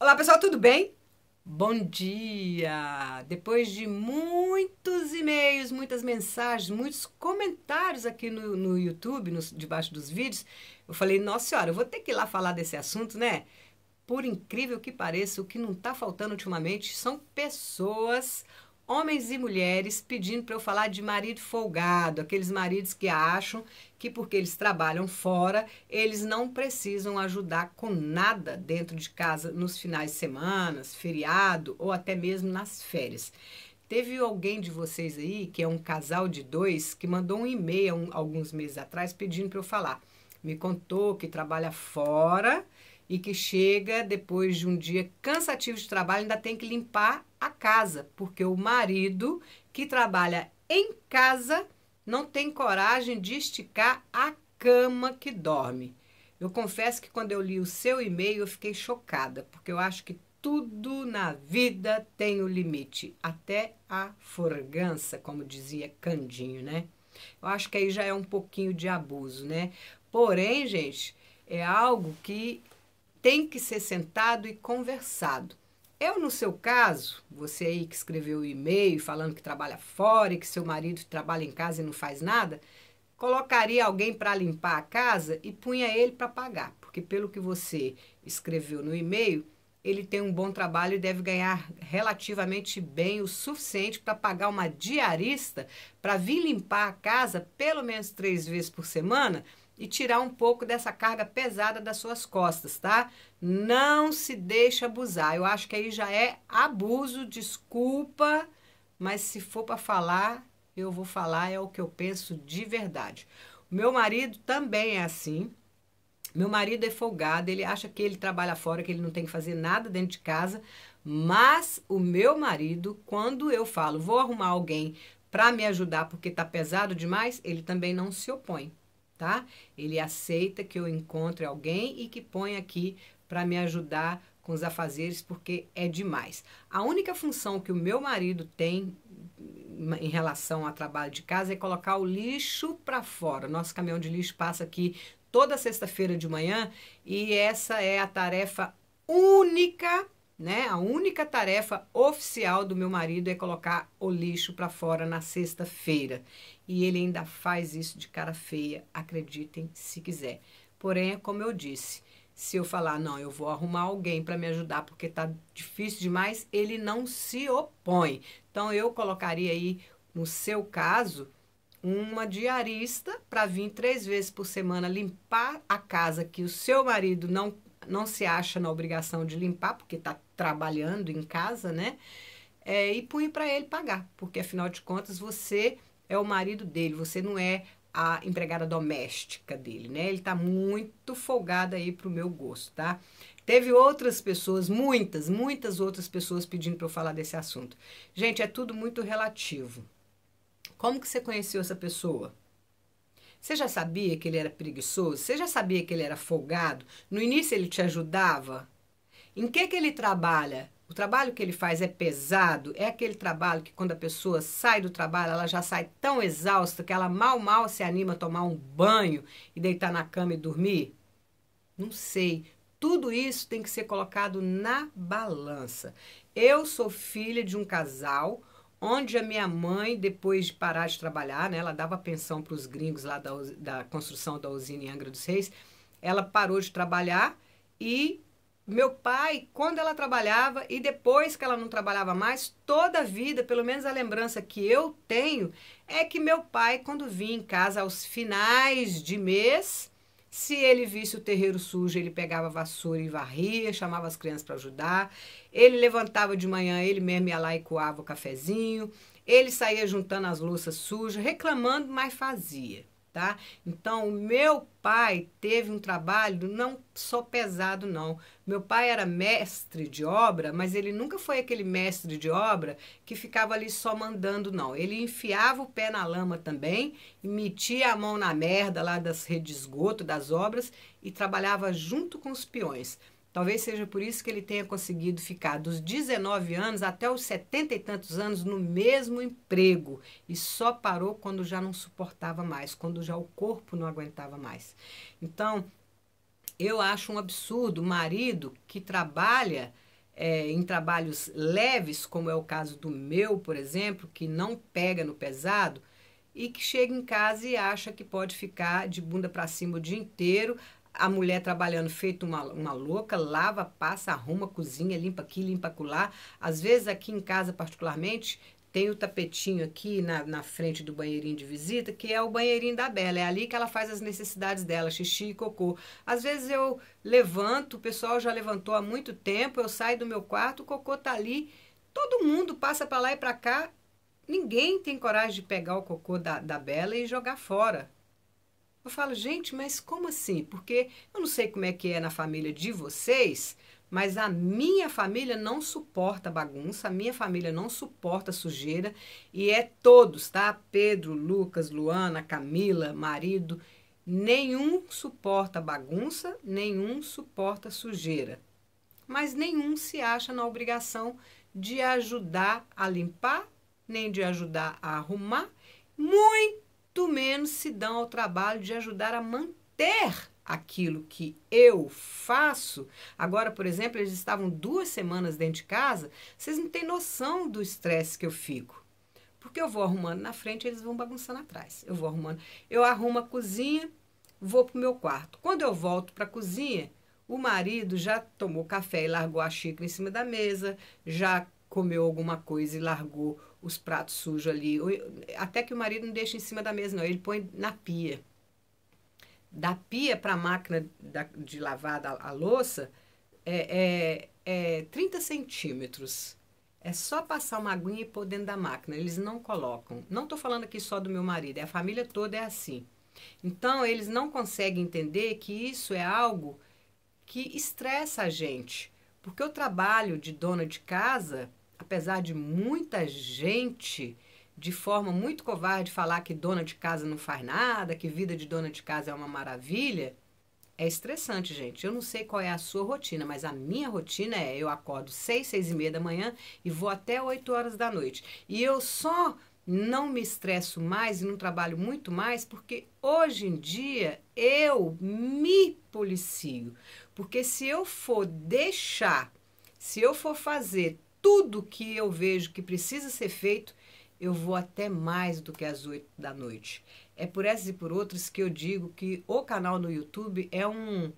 Olá pessoal, tudo bem? Bom dia! Depois de muitos e-mails, muitas mensagens, muitos comentários aqui no, no YouTube, no, debaixo dos vídeos, eu falei, nossa senhora, eu vou ter que ir lá falar desse assunto, né? Por incrível que pareça, o que não está faltando ultimamente são pessoas homens e mulheres pedindo para eu falar de marido folgado, aqueles maridos que acham que porque eles trabalham fora, eles não precisam ajudar com nada dentro de casa nos finais de semana, feriado ou até mesmo nas férias. Teve alguém de vocês aí, que é um casal de dois, que mandou um e-mail alguns meses atrás pedindo para eu falar. Me contou que trabalha fora e que chega depois de um dia cansativo de trabalho, ainda tem que limpar a casa, porque o marido que trabalha em casa não tem coragem de esticar a cama que dorme. Eu confesso que quando eu li o seu e-mail eu fiquei chocada, porque eu acho que tudo na vida tem o um limite, até a forgança, como dizia Candinho, né? Eu acho que aí já é um pouquinho de abuso, né? Porém, gente, é algo que tem que ser sentado e conversado. Eu, no seu caso, você aí que escreveu o e-mail falando que trabalha fora e que seu marido trabalha em casa e não faz nada, colocaria alguém para limpar a casa e punha ele para pagar, porque pelo que você escreveu no e-mail, ele tem um bom trabalho e deve ganhar relativamente bem o suficiente para pagar uma diarista para vir limpar a casa pelo menos três vezes por semana e tirar um pouco dessa carga pesada das suas costas, tá? Não se deixa abusar. Eu acho que aí já é abuso, desculpa, mas se for para falar, eu vou falar é o que eu penso de verdade. Meu marido também é assim. Meu marido é folgado, ele acha que ele trabalha fora, que ele não tem que fazer nada dentro de casa, mas o meu marido, quando eu falo, vou arrumar alguém para me ajudar porque tá pesado demais, ele também não se opõe tá? Ele aceita que eu encontre alguém e que ponha aqui para me ajudar com os afazeres, porque é demais. A única função que o meu marido tem hum, em relação ao trabalho de casa é colocar o lixo para fora. Nosso caminhão de lixo passa aqui toda sexta-feira de manhã e essa é a tarefa única né? A única tarefa oficial do meu marido é colocar o lixo para fora na sexta-feira. E ele ainda faz isso de cara feia, acreditem se quiser. Porém, é como eu disse, se eu falar, não, eu vou arrumar alguém para me ajudar porque tá difícil demais, ele não se opõe. Então eu colocaria aí, no seu caso, uma diarista para vir três vezes por semana limpar a casa que o seu marido não não se acha na obrigação de limpar, porque está trabalhando em casa, né? É, e punha para ele pagar, porque afinal de contas você é o marido dele, você não é a empregada doméstica dele, né? Ele tá muito folgado aí pro meu gosto, tá? Teve outras pessoas, muitas, muitas outras pessoas pedindo para eu falar desse assunto. Gente, é tudo muito relativo. Como que você conheceu essa pessoa? Você já sabia que ele era preguiçoso? Você já sabia que ele era folgado? No início ele te ajudava? Em que que ele trabalha? O trabalho que ele faz é pesado, é aquele trabalho que quando a pessoa sai do trabalho, ela já sai tão exausta que ela mal mal se anima a tomar um banho e deitar na cama e dormir? Não sei. Tudo isso tem que ser colocado na balança. Eu sou filha de um casal onde a minha mãe, depois de parar de trabalhar, né, ela dava pensão para os gringos lá da, da construção da usina em Angra dos Reis, ela parou de trabalhar e meu pai, quando ela trabalhava e depois que ela não trabalhava mais, toda a vida, pelo menos a lembrança que eu tenho, é que meu pai, quando vinha em casa aos finais de mês, se ele visse o terreiro sujo, ele pegava a vassoura e varria, chamava as crianças para ajudar. Ele levantava de manhã, ele mesmo ia lá e coava o cafezinho. Ele saía juntando as louças sujas, reclamando, mas fazia tá? Então, meu pai teve um trabalho não só pesado, não. Meu pai era mestre de obra, mas ele nunca foi aquele mestre de obra que ficava ali só mandando, não. Ele enfiava o pé na lama também, metia a mão na merda lá das redes de esgoto, das obras, e trabalhava junto com os peões. Talvez seja por isso que ele tenha conseguido ficar dos 19 anos até os 70 e tantos anos no mesmo emprego e só parou quando já não suportava mais, quando já o corpo não aguentava mais. Então, eu acho um absurdo o marido que trabalha é, em trabalhos leves, como é o caso do meu, por exemplo, que não pega no pesado, e que chega em casa e acha que pode ficar de bunda para cima o dia inteiro, a mulher trabalhando feito uma, uma louca, lava, passa, arruma, cozinha, limpa aqui, limpa acolá. Às vezes aqui em casa, particularmente, tem o tapetinho aqui na, na frente do banheirinho de visita, que é o banheirinho da Bela. É ali que ela faz as necessidades dela, xixi e cocô. Às vezes eu levanto, o pessoal já levantou há muito tempo, eu saio do meu quarto, o cocô tá ali, todo mundo passa para lá e para cá. Ninguém tem coragem de pegar o cocô da, da Bela e jogar fora. Eu falo, gente, mas como assim? Porque eu não sei como é que é na família de vocês, mas a minha família não suporta bagunça, a minha família não suporta sujeira e é todos, tá? Pedro, Lucas, Luana, Camila, marido, nenhum suporta bagunça, nenhum suporta sujeira. Mas nenhum se acha na obrigação de ajudar a limpar, nem de ajudar a arrumar, muito muito menos se dão ao trabalho de ajudar a manter aquilo que eu faço. Agora, por exemplo, eles estavam duas semanas dentro de casa, vocês não têm noção do estresse que eu fico. Porque eu vou arrumando na frente, eles vão bagunçando atrás. Eu vou arrumando. Eu arrumo a cozinha, vou pro meu quarto. Quando eu volto para a cozinha, o marido já tomou café e largou a xícara em cima da mesa, já comeu alguma coisa e largou os pratos sujos ali. Até que o marido não deixa em cima da mesa, não. Ele põe na pia. Da pia para a máquina de lavar a, louça é, é, é 30 centímetros. É só passar uma aguinha e pôr dentro da máquina. Eles não colocam. Não estou falando aqui só do meu marido, é a família toda é assim. Então, eles não conseguem entender que isso é algo que estressa a gente. Porque o trabalho de dona de casa apesar de muita gente de forma muito covarde falar que dona de casa não faz nada, que vida de dona de casa é uma maravilha, é estressante, gente. Eu não sei qual é a sua rotina, mas a minha rotina é eu acordo seis seis e meia da manhã e vou até oito horas da noite. E eu só não me estresso mais e não trabalho muito mais porque hoje em dia eu me policio. Porque se eu for deixar, se eu for fazer tudo que eu vejo que precisa ser feito, eu vou até mais do que às oito da noite. É por essas e por outras que eu digo que o canal no YouTube é um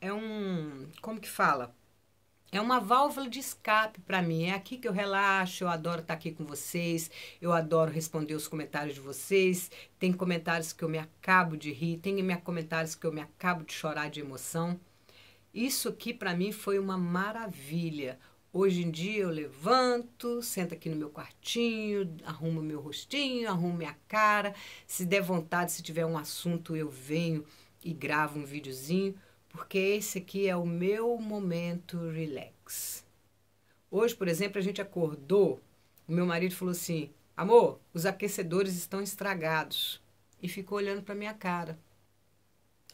é um, como que fala? É uma válvula de escape para mim. É aqui que eu relaxo, eu adoro estar tá aqui com vocês, eu adoro responder os comentários de vocês. Tem comentários que eu me acabo de rir, tem comentários que eu me acabo de chorar de emoção. Isso aqui para mim foi uma maravilha. Hoje em dia eu levanto, sento aqui no meu quartinho, arrumo meu rostinho, arrumo minha cara. Se der vontade, se tiver um assunto, eu venho e gravo um videozinho, porque esse aqui é o meu momento relax. Hoje, por exemplo, a gente acordou, o meu marido falou assim: "Amor, os aquecedores estão estragados." E ficou olhando para minha cara.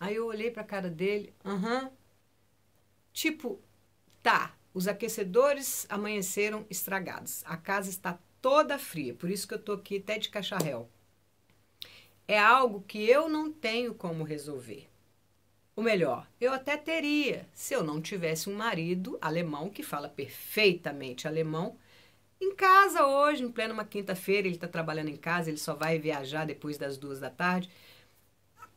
Aí eu olhei para a cara dele, aham. Tipo, tá, os aquecedores amanheceram estragados. A casa está toda fria, por isso que eu estou aqui até de cacharel. É algo que eu não tenho como resolver. Ou melhor, eu até teria se eu não tivesse um marido alemão que fala perfeitamente alemão. Em casa hoje, em plena uma quinta-feira, ele está trabalhando em casa, ele só vai viajar depois das duas da tarde.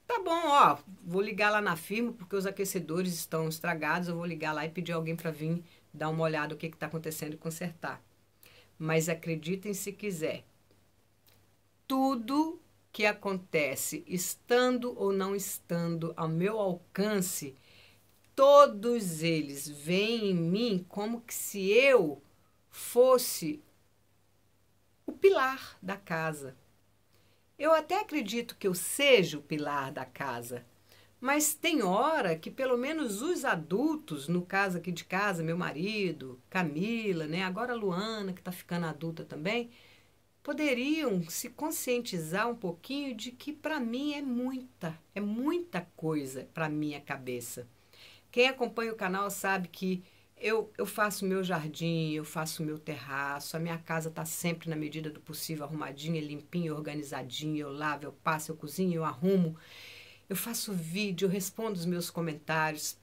Tá bom, ó, vou ligar lá na firma porque os aquecedores estão estragados, eu vou ligar lá e pedir alguém para vir dar uma olhada o que está acontecendo e consertar. Mas acreditem se quiser, tudo que acontece, estando ou não estando ao meu alcance, todos eles veem em mim como que se eu fosse o pilar da casa. Eu até acredito que eu seja o pilar da casa, mas tem hora que pelo menos os adultos, no caso aqui de casa, meu marido, Camila, né, agora Luana, que está ficando adulta também, poderiam se conscientizar um pouquinho de que para mim é muita, é muita coisa para minha cabeça. Quem acompanha o canal sabe que eu, eu faço meu jardim, eu faço meu terraço, a minha casa está sempre na medida do possível arrumadinha, limpinha, organizadinha, eu lavo, eu passo, eu cozinho, eu arrumo. Eu faço vídeo, eu respondo os meus comentários.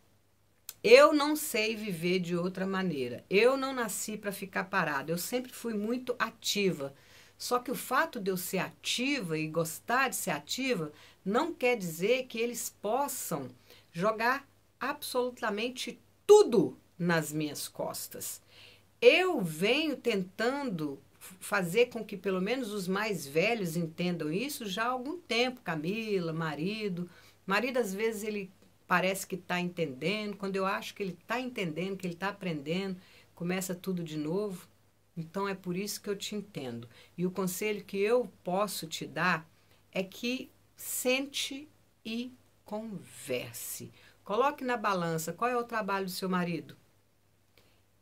Eu não sei viver de outra maneira. Eu não nasci para ficar parada. Eu sempre fui muito ativa. Só que o fato de eu ser ativa e gostar de ser ativa não quer dizer que eles possam jogar absolutamente tudo nas minhas costas. Eu venho tentando fazer com que pelo menos os mais velhos entendam isso já há algum tempo. Camila, marido. Marido, às vezes, ele parece que está entendendo. Quando eu acho que ele está entendendo, que ele está aprendendo, começa tudo de novo. Então, é por isso que eu te entendo. E o conselho que eu posso te dar é que sente e converse. Coloque na balança qual é o trabalho do seu marido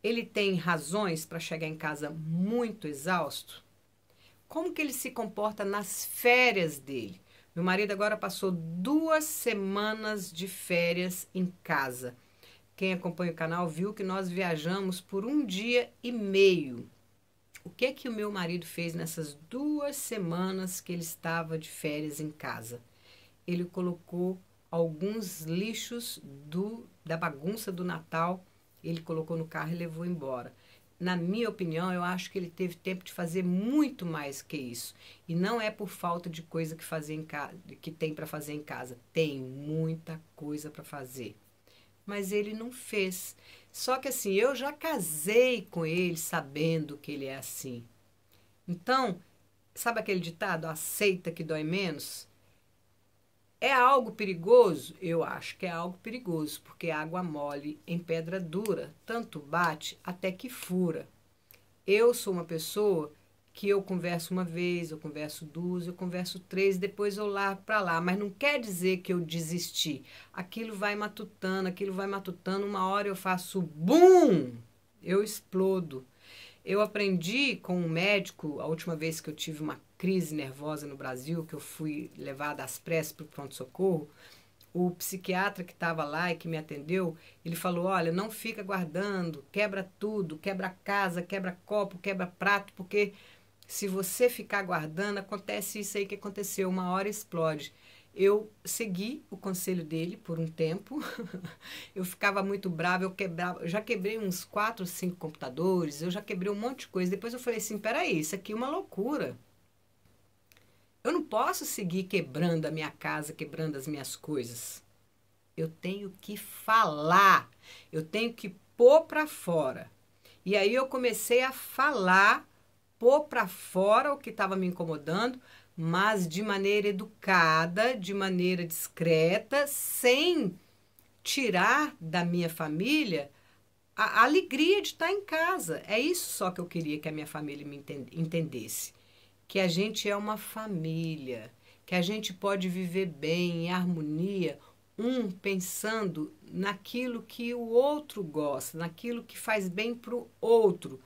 ele tem razões para chegar em casa muito exausto? Como que ele se comporta nas férias dele? Meu marido agora passou duas semanas de férias em casa. Quem acompanha o canal viu que nós viajamos por um dia e meio. O que é que o meu marido fez nessas duas semanas que ele estava de férias em casa? Ele colocou alguns lixos do, da bagunça do Natal ele colocou no carro e levou embora. Na minha opinião, eu acho que ele teve tempo de fazer muito mais que isso. E não é por falta de coisa que fazer em casa, que tem para fazer em casa. Tem muita coisa para fazer. Mas ele não fez. Só que assim, eu já casei com ele sabendo que ele é assim. Então, sabe aquele ditado, aceita que dói menos? É algo perigoso? Eu acho que é algo perigoso, porque água mole em pedra dura tanto bate até que fura. Eu sou uma pessoa que eu converso uma vez, eu converso duas, eu converso três, depois eu largo para lá, mas não quer dizer que eu desisti. Aquilo vai matutando, aquilo vai matutando, uma hora eu faço bum, eu explodo. Eu aprendi com um médico, a última vez que eu tive uma crise nervosa no Brasil, que eu fui levada às pressas para o pronto-socorro, o psiquiatra que estava lá e que me atendeu, ele falou: olha, não fica guardando, quebra tudo, quebra casa, quebra copo, quebra prato, porque se você ficar guardando, acontece isso aí que aconteceu, uma hora explode. Eu segui o conselho dele por um tempo. eu ficava muito brava, eu quebrava, já quebrei uns quatro, cinco computadores, eu já quebrei um monte de coisa. Depois eu falei assim, peraí, isso aqui é uma loucura. Eu não posso seguir quebrando a minha casa, quebrando as minhas coisas. Eu tenho que falar, eu tenho que pôr para fora. E aí eu comecei a falar, pôr para fora o que estava me incomodando, mas de maneira educada, de maneira discreta, sem tirar da minha família a alegria de estar tá em casa. É isso só que eu queria que a minha família me entendesse que a gente é uma família, que a gente pode viver bem, em harmonia, um pensando naquilo que o outro gosta, naquilo que faz bem para o outro.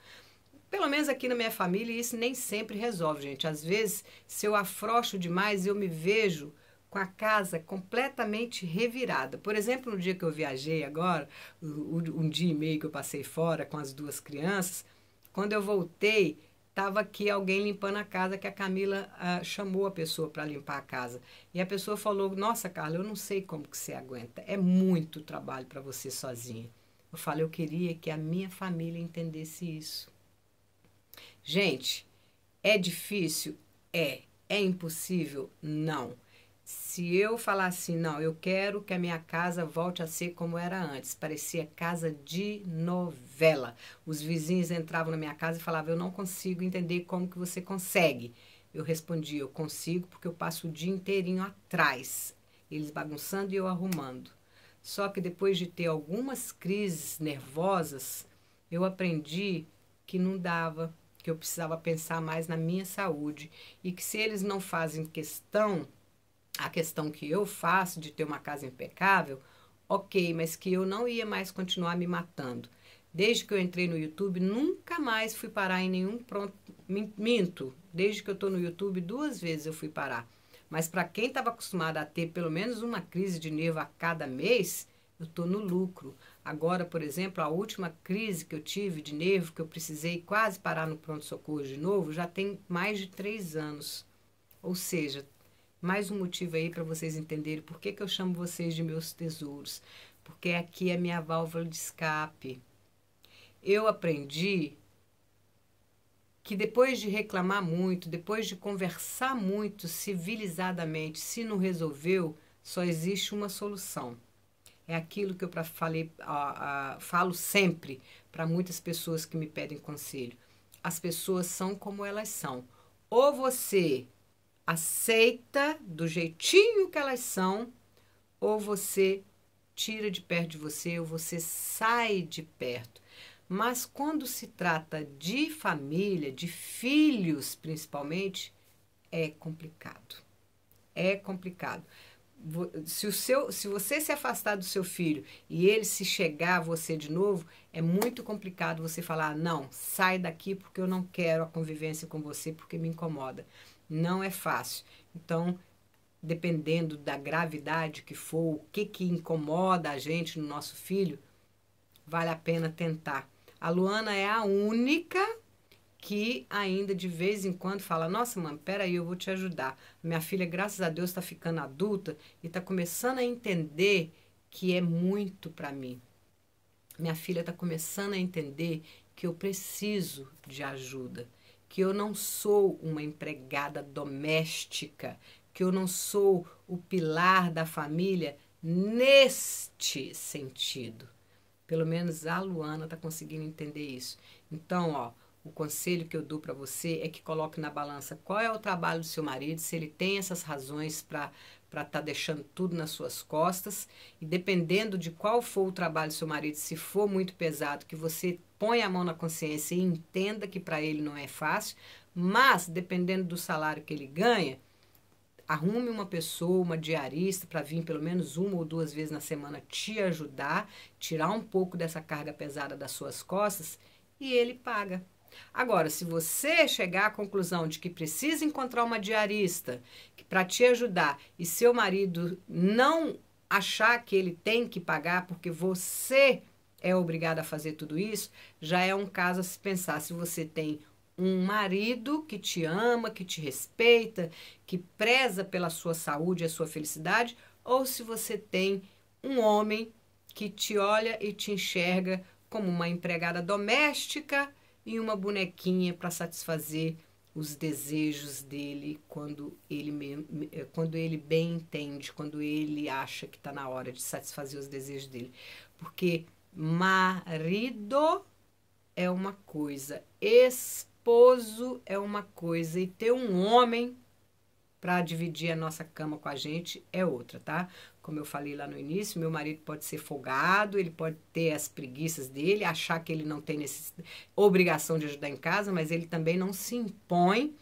Pelo menos aqui na minha família, isso nem sempre resolve, gente. Às vezes, se eu afrouxo demais, eu me vejo com a casa completamente revirada. Por exemplo, no dia que eu viajei agora, um dia e meio que eu passei fora com as duas crianças, quando eu voltei, estava aqui alguém limpando a casa que a Camila ah, chamou a pessoa para limpar a casa. E a pessoa falou: "Nossa, Carla, eu não sei como que você aguenta. É muito trabalho para você sozinha". Eu falei: "Eu queria que a minha família entendesse isso". Gente, é difícil? É. É impossível? Não. Se eu falar assim, não, eu quero que a minha casa volte a ser como era antes, parecia casa de novela. Os vizinhos entravam na minha casa e falavam, eu não consigo entender como que você consegue. Eu respondia, eu consigo porque eu passo o dia inteirinho atrás, eles bagunçando e eu arrumando. Só que depois de ter algumas crises nervosas, eu aprendi que não dava, que eu precisava pensar mais na minha saúde e que se eles não fazem questão a questão que eu faço de ter uma casa impecável, ok, mas que eu não ia mais continuar me matando. Desde que eu entrei no YouTube, nunca mais fui parar em nenhum pronto. Minto, desde que eu estou no YouTube, duas vezes eu fui parar. Mas para quem estava acostumado a ter pelo menos uma crise de nervo a cada mês, eu estou no lucro. Agora, por exemplo, a última crise que eu tive de nervo, que eu precisei quase parar no pronto-socorro de novo, já tem mais de três anos. Ou seja, mais um motivo aí para vocês entenderem por que, que eu chamo vocês de meus tesouros. Porque aqui é minha válvula de escape. Eu aprendi que depois de reclamar muito, depois de conversar muito civilizadamente, se não resolveu, só existe uma solução. É aquilo que eu falei, a, a, falo sempre para muitas pessoas que me pedem conselho. As pessoas são como elas são. Ou você aceita do jeitinho que elas são, ou você tira de perto de você, ou você sai de perto. Mas quando se trata de família, de filhos principalmente, é complicado. É complicado. Se, o seu, se você se afastar do seu filho e ele se chegar a você de novo, é muito complicado você falar: não, sai daqui porque eu não quero a convivência com você, porque me incomoda não é fácil. Então, dependendo da gravidade que for, o que, que incomoda a gente no nosso filho, vale a pena tentar. A Luana é a única que ainda de vez em quando fala: Nossa, mãe, peraí, eu vou te ajudar. Minha filha, graças a Deus, está ficando adulta e está começando a entender que é muito para mim. Minha filha está começando a entender que eu preciso de ajuda que eu não sou uma empregada doméstica, que eu não sou o pilar da família neste sentido. Pelo menos a Luana está conseguindo entender isso. Então, ó, o conselho que eu dou para você é que coloque na balança qual é o trabalho do seu marido, se ele tem essas razões para para estar tá deixando tudo nas suas costas. E dependendo de qual for o trabalho do seu marido, se for muito pesado, que você ponha a mão na consciência e entenda que para ele não é fácil, mas dependendo do salário que ele ganha, arrume uma pessoa, uma diarista, para vir pelo menos uma ou duas vezes na semana te ajudar, tirar um pouco dessa carga pesada das suas costas e ele paga. Agora, se você chegar à conclusão de que precisa encontrar uma diarista para te ajudar e seu marido não achar que ele tem que pagar porque você é obrigado a fazer tudo isso, já é um caso a se pensar se você tem um marido que te ama, que te respeita, que preza pela sua saúde e a sua felicidade, ou se você tem um homem que te olha e te enxerga como uma empregada doméstica e uma bonequinha para satisfazer os desejos dele quando ele, eh, quando ele bem entende, quando ele acha que está na hora de satisfazer os desejos dele. Porque marido é uma coisa, esposo é uma coisa, e ter um homem para dividir a nossa cama com a gente é outra, tá? como eu falei lá no início, meu marido pode ser folgado, ele pode ter as preguiças dele, achar que ele não tem obrigação de ajudar em casa, mas ele também não se impõe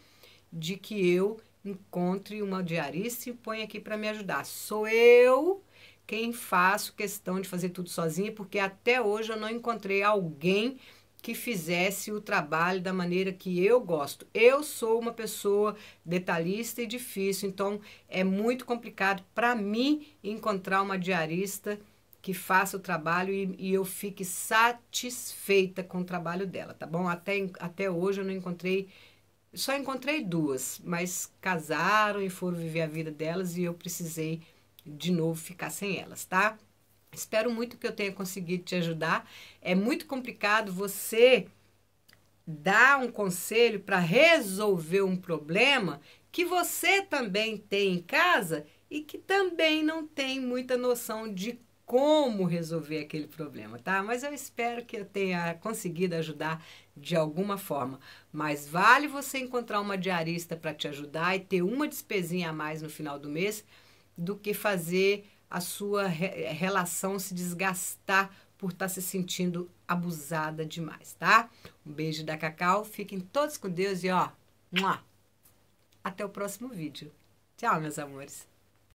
de que eu encontre uma diarista e põe aqui para me ajudar. Sou eu quem faço questão de fazer tudo sozinha, porque até hoje eu não encontrei alguém que fizesse o trabalho da maneira que eu gosto. Eu sou uma pessoa detalhista e difícil, então é muito complicado para mim encontrar uma diarista que faça o trabalho e, e, eu fique satisfeita com o trabalho dela, tá bom? Até, até hoje eu não encontrei, só encontrei duas, mas casaram e foram viver a vida delas e eu precisei de novo ficar sem elas, tá? Espero muito que eu tenha conseguido te ajudar. É muito complicado você dar um conselho para resolver um problema que você também tem em casa e que também não tem muita noção de como resolver aquele problema, tá? Mas eu espero que eu tenha conseguido ajudar de alguma forma. Mas vale você encontrar uma diarista para te ajudar e ter uma despesinha a mais no final do mês do que fazer a sua re eh, relação se desgastar por estar tá se sentindo abusada demais, tá? Um beijo da Cacau, fiquem todos com Deus e ó, até o próximo vídeo. Tchau, meus amores.